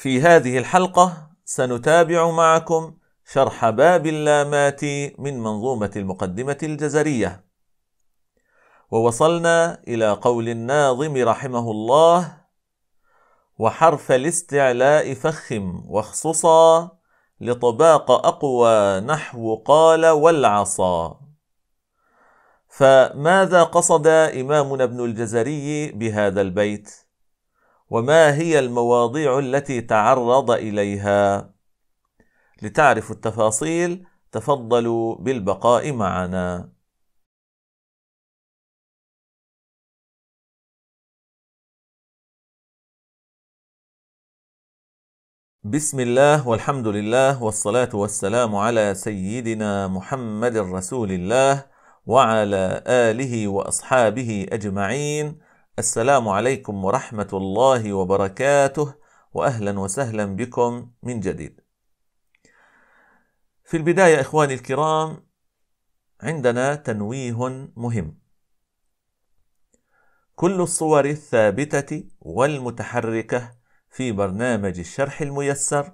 في هذه الحلقة سنتابع معكم شرح باب اللامات من منظومة المقدمة الجزرية ووصلنا إلى قول الناظم رحمه الله وحرف الاستعلاء فخم واخصصا لطباق أقوى نحو قال والعصا فماذا قصد إمامنا ابن الجزري بهذا البيت؟ وما هي المواضيع التي تعرض اليها لتعرفوا التفاصيل تفضلوا بالبقاء معنا بسم الله والحمد لله والصلاه والسلام على سيدنا محمد رسول الله وعلى اله واصحابه اجمعين السلام عليكم ورحمة الله وبركاته وأهلا وسهلا بكم من جديد. في البداية إخواني الكرام عندنا تنويه مهم. كل الصور الثابتة والمتحركة في برنامج الشرح الميسر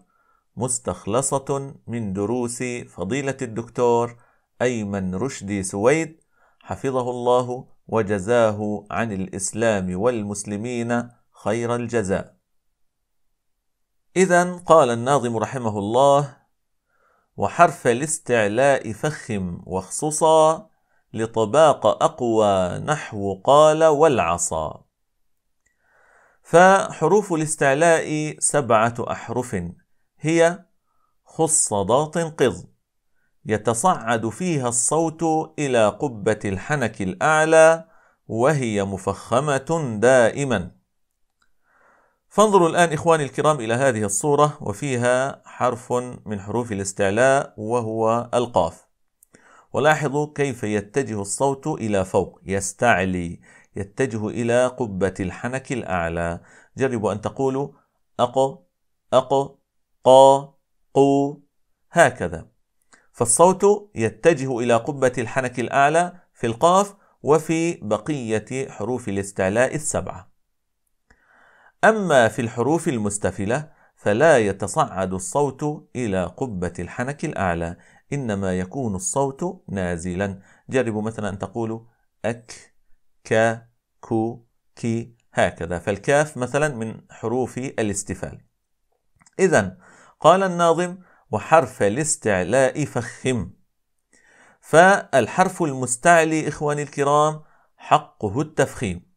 مستخلصة من دروس فضيلة الدكتور أيمن رشدي سويد حفظه الله وجزاه عن الاسلام والمسلمين خير الجزاء اذا قال الناظم رحمه الله وحرف الاستعلاء فخم واخصصا لطباق اقوى نحو قال والعصا فحروف الاستعلاء سبعه احرف هي خص ضاط قِظ، يتصعد فيها الصوت إلى قبة الحنك الأعلى وهي مفخمة دائما. فانظروا الآن إخواني الكرام إلى هذه الصورة وفيها حرف من حروف الاستعلاء وهو القاف. ولاحظوا كيف يتجه الصوت إلى فوق يستعلي يتجه إلى قبة الحنك الأعلى. جربوا أن تقولوا أق أق قا قو هكذا. فالصوت يتجه إلى قبة الحنك الأعلى في القاف وفي بقية حروف الاستعلاء السبعة. أما في الحروف المستفلة فلا يتصعد الصوت إلى قبة الحنك الأعلى، إنما يكون الصوت نازلا. جربوا مثلا أن تقولوا أك ك كو كي هكذا، فالكاف مثلا من حروف الاستفال. إذا قال الناظم: وحرف الاستعلاء فخم فالحرف المستعلي إخواني الكرام حقه التفخيم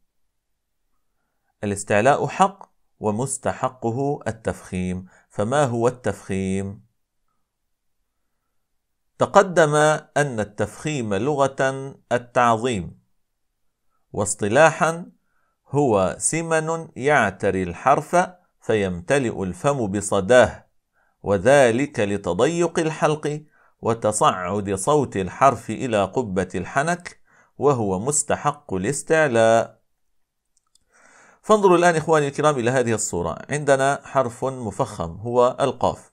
الاستعلاء حق ومستحقه التفخيم فما هو التفخيم؟ تقدم أن التفخيم لغة التعظيم واصطلاحا هو سمن يعتري الحرف فيمتلئ الفم بصداه وذلك لتضيق الحلق وتصعد صوت الحرف إلى قبة الحنك وهو مستحق الاستعلاء فانظروا الآن إخواني الكرام إلى هذه الصورة عندنا حرف مفخم هو القاف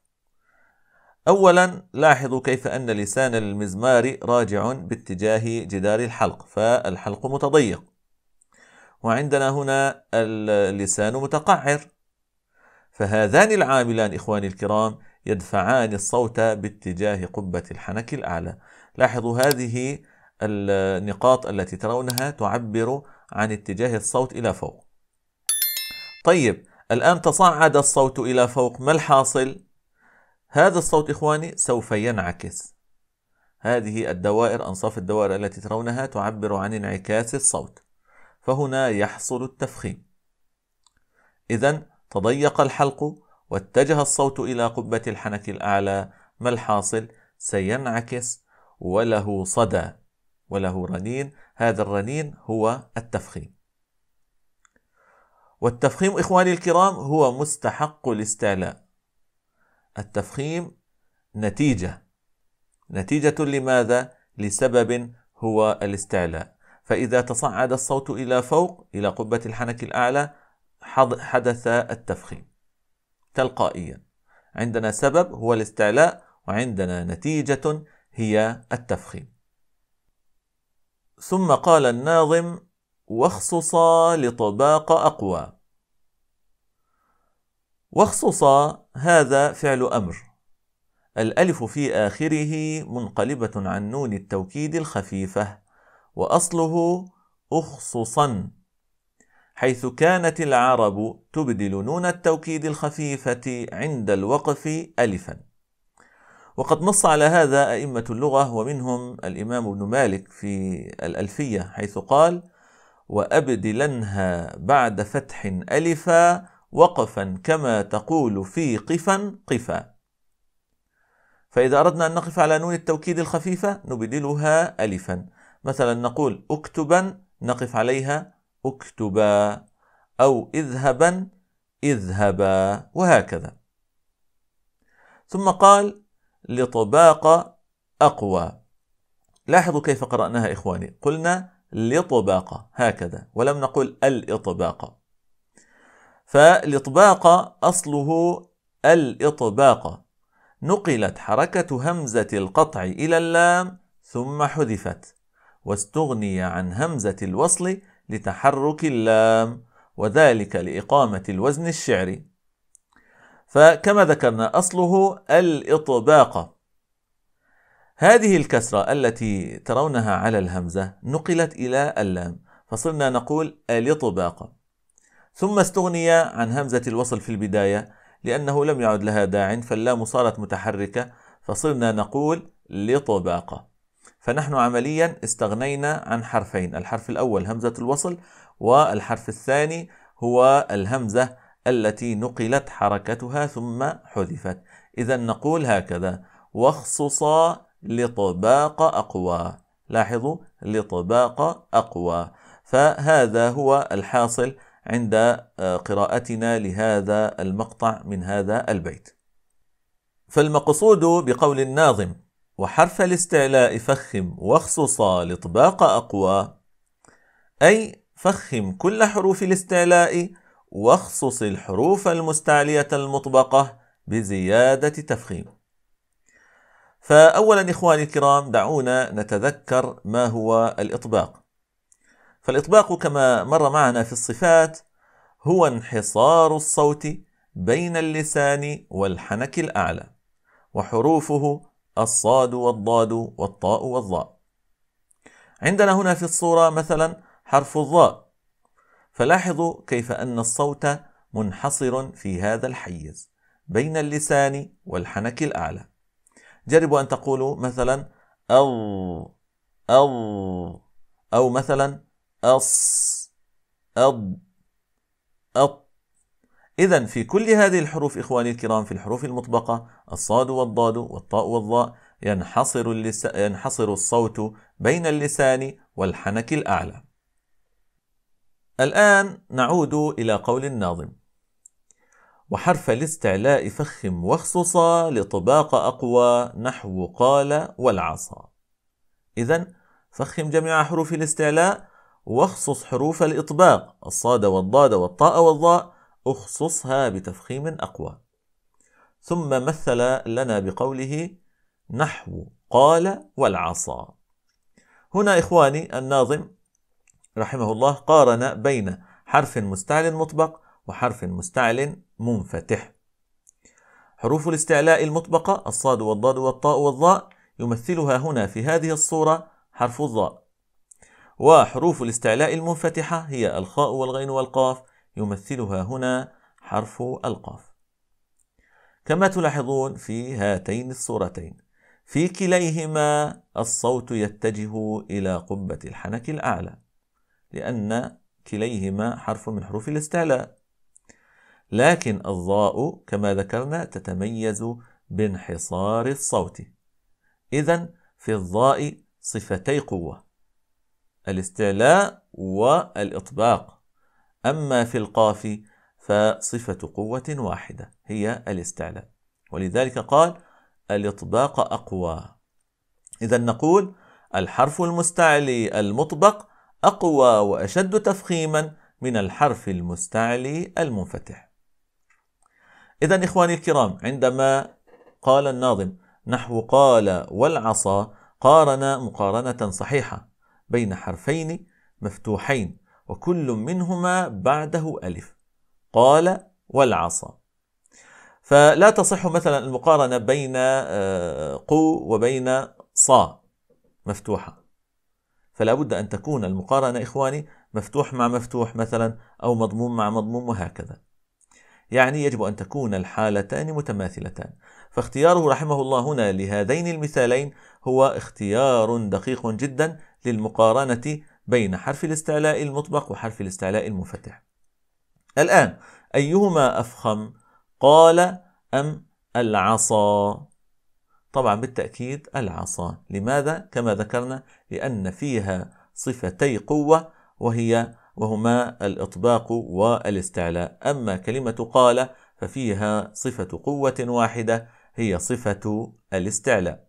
أولا لاحظوا كيف أن لسان المزمار راجع باتجاه جدار الحلق فالحلق متضيق وعندنا هنا اللسان متقعر فهذان العاملان إخواني الكرام يدفعان الصوت باتجاه قبة الحنك الأعلى لاحظوا هذه النقاط التي ترونها تعبر عن اتجاه الصوت إلى فوق طيب الآن تصعد الصوت إلى فوق ما الحاصل؟ هذا الصوت إخواني سوف ينعكس هذه الدوائر أنصاف الدوائر التي ترونها تعبر عن انعكاس الصوت فهنا يحصل التفخيم إذا تضيق الحلق واتجه الصوت إلى قبة الحنك الأعلى ما الحاصل سينعكس وله صدى وله رنين هذا الرنين هو التفخيم والتفخيم إخواني الكرام هو مستحق الاستعلاء التفخيم نتيجة نتيجة لماذا؟ لسبب هو الاستعلاء فإذا تصعد الصوت إلى فوق إلى قبة الحنك الأعلى حدث التفخيم تلقائيا عندنا سبب هو الاستعلاء وعندنا نتيجة هي التفخيم ثم قال الناظم واخصص لطباق أقوى واخصص هذا فعل أمر الألف في آخره منقلبة عن نون التوكيد الخفيفة وأصله أخصصا حيث كانت العرب تبدل نون التوكيد الخفيفة عند الوقف ألفا وقد نص على هذا أئمة اللغة ومنهم الإمام ابن مالك في الألفية حيث قال وأبدلنها بعد فتح ألفا وقفا كما تقول في قفا قفا فإذا أردنا أن نقف على نون التوكيد الخفيفة نبدلها ألفا مثلا نقول أكتبا نقف عليها اكتبا أو اذهبا اذهبا وهكذا ثم قال لطباق أقوى لاحظوا كيف قرأناها إخواني قلنا لطباقة هكذا ولم نقل الإطباقة فالإطباقة أصله الإطباقة نقلت حركة همزة القطع إلى اللام ثم حذفت واستغني عن همزة الوصل لتحرك اللام وذلك لإقامة الوزن الشعري فكما ذكرنا أصله الإطباقة هذه الكسرة التي ترونها على الهمزة نقلت إلى اللام فصرنا نقول الإطباقة ثم استغني عن همزة الوصل في البداية لأنه لم يعد لها داع فاللام صارت متحركة فصرنا نقول لطباقة فنحن عمليا استغنينا عن حرفين الحرف الأول همزة الوصل والحرف الثاني هو الهمزة التي نقلت حركتها ثم حذفت إذا نقول هكذا واخصصا لطباق أقوى لاحظوا لطباق أقوى فهذا هو الحاصل عند آه، قراءتنا لهذا المقطع من هذا البيت فالمقصود بقول الناظم وحرف الاستعلاء فخم واخصصا لطباق أقوى أي فخم كل حروف الاستعلاء واخصص الحروف المستعلية المطبقة بزيادة تفخيم فأولا إخواني الكرام دعونا نتذكر ما هو الإطباق فالإطباق كما مر معنا في الصفات هو انحصار الصوت بين اللسان والحنك الأعلى وحروفه الصاد والضاد والطاء والظاء عندنا هنا في الصورة مثلا حرف الظاء فلاحظوا كيف أن الصوت منحصر في هذا الحيز بين اللسان والحنك الأعلى جربوا أن تقولوا مثلا أض أض أو مثلا أص أض أط إذا في كل هذه الحروف إخواني الكرام في الحروف المطبقة الصاد والضاد والطاء والظاء ينحصر, اللس... ينحصر الصوت بين اللسان والحنك الأعلى. الآن نعود إلى قول الناظم: وحرف الاستعلاء فخم واخصصا لطباق أقوى نحو قال والعصا. إذا فخم جميع حروف الاستعلاء واخصص حروف الإطباق الصاد والضاد والطاء والضاء اخصصها بتفخيم أقوى ثم مثل لنا بقوله نحو قال والعصا هنا إخواني الناظم رحمه الله قارن بين حرف مستعل مطبق وحرف مستعل منفتح حروف الاستعلاء المطبقة الصاد والضاد والطاء والظاء يمثلها هنا في هذه الصورة حرف الظاء وحروف الاستعلاء المنفتحة هي الخاء والغين والقاف يمثلها هنا حرف القاف كما تلاحظون في هاتين الصورتين في كليهما الصوت يتجه إلى قبة الحنك الأعلى لأن كليهما حرف من حروف الاستعلاء لكن الضاء كما ذكرنا تتميز بانحصار الصوت إذا في الضاء صفتي قوة الاستعلاء والإطباق أما في القاف فصفة قوة واحدة هي الاستعلاء ولذلك قال الإطباق أقوى إذا نقول الحرف المستعلي المطبق أقوى وأشد تفخيما من الحرف المستعلي المنفتح إذا إخواني الكرام عندما قال الناظم نحو قال والعصا قارن مقارنة صحيحة بين حرفين مفتوحين وكل منهما بعده ألف قال والعصا فلا تصح مثلا المقارنة بين آه، قو وبين صا مفتوحة فلا بد أن تكون المقارنة إخواني مفتوح مع مفتوح مثلا أو مضموم مع مضموم وهكذا يعني يجب أن تكون الحالتان متماثلتان فاختياره رحمه الله هنا لهذين المثالين هو اختيار دقيق جدا للمقارنة بين حرف الاستعلاء المطبق وحرف الاستعلاء المنفتح الآن أيهما أفخم قال أم العصا طبعا بالتأكيد العصا لماذا كما ذكرنا لأن فيها صفتي قوة وهي وهما الإطباق والاستعلاء أما كلمة قال ففيها صفة قوة واحدة هي صفة الاستعلاء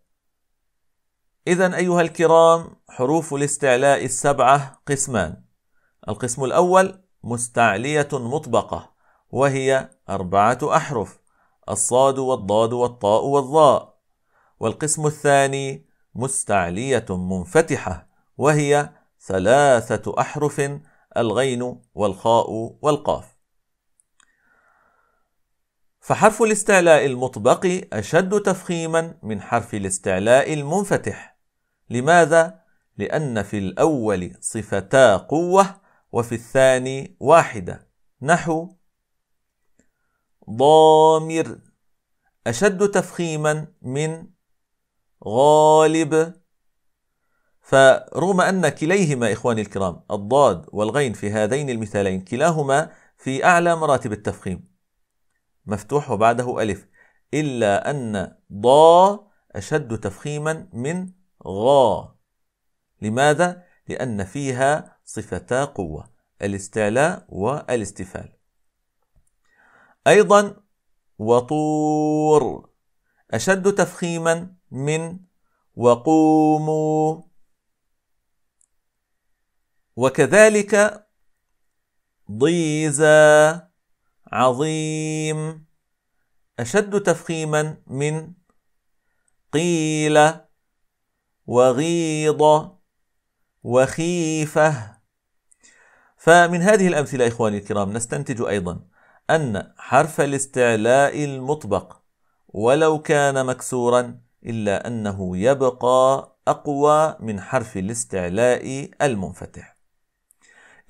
إذا أيها الكرام حروف الاستعلاء السبعة قسمان القسم الأول مستعلية مطبقة وهي أربعة أحرف الصاد والضاد والطاء والظاء والقسم الثاني مستعلية منفتحة وهي ثلاثة أحرف الغين والخاء والقاف فحرف الاستعلاء المطبق أشد تفخيما من حرف الاستعلاء المنفتح لماذا؟ لأن في الأول صفتا قوة وفي الثاني واحدة نحو ضامر أشد تفخيما من غالب فرغم أن كليهما إخواني الكرام الضاد والغين في هذين المثالين كلاهما في أعلى مراتب التفخيم مفتوح وبعده ألف إلا أن ضا أشد تفخيما من غا لماذا؟ لأن فيها صفتا قوة الاستعلاء والاستفال أيضا وطور أشد تفخيما من وقوموا وكذلك ضيزا عظيم أشد تفخيما من قيل وغيضة وخيفة فمن هذه الأمثلة إخواني الكرام نستنتج أيضا أن حرف الاستعلاء المطبق ولو كان مكسورا إلا أنه يبقى أقوى من حرف الاستعلاء المنفتح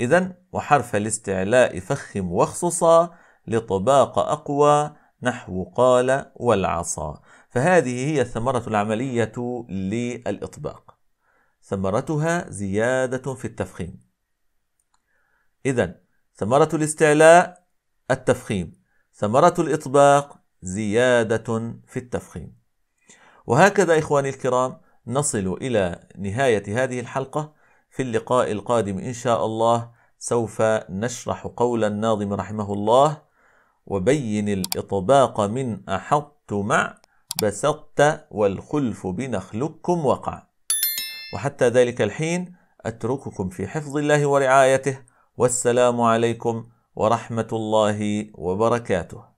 إذا وحرف الاستعلاء فخم واخصصا لطباق أقوى نحو قال والعصا فهذه هي الثمرة العملية للإطباق ثمرتها زيادة في التفخيم إذا ثمرة الاستعلاء التفخيم ثمرة الإطباق زيادة في التفخيم وهكذا إخواني الكرام نصل إلى نهاية هذه الحلقة في اللقاء القادم إن شاء الله سوف نشرح قول الناظم رحمه الله وبين الإطباق من أحط مع بسطت والخلف بنخلكم وقع وحتى ذلك الحين أترككم في حفظ الله ورعايته والسلام عليكم ورحمة الله وبركاته